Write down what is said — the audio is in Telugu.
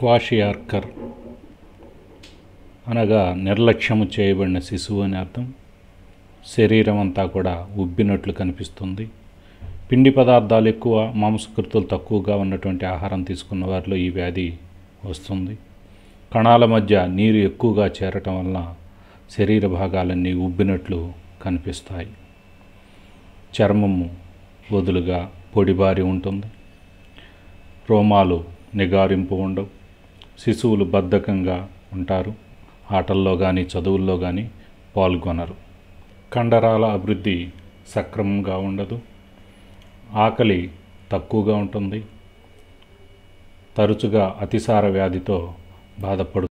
క్వాషియార్కర్ అనగా నిర్లక్ష్యము చేయబడిన శిశువు అని అర్థం శరీరం అంతా కూడా ఉబ్బినట్లు కనిపిస్తుంది పిండి పదార్థాలు ఎక్కువ మాంసకృతులు తక్కువగా ఉన్నటువంటి ఆహారం తీసుకున్న వారిలో ఈ వ్యాధి వస్తుంది కణాల మధ్య నీరు ఎక్కువగా చేరటం వలన శరీర భాగాలన్నీ ఉబ్బినట్లు కనిపిస్తాయి చర్మము వదులుగా పొడిబారి ఉంటుంది రోమాలు నిగారింపు ఉండవు శిశువులు బద్ధకంగా ఉంటారు ఆటల్లో కానీ చదువుల్లో కానీ పాల్గొనరు కండరాల అభివృద్ధి సక్రమంగా ఉండదు ఆకలి తక్కువగా ఉంటుంది తరచుగా అతిసార వ్యాధితో బాధపడు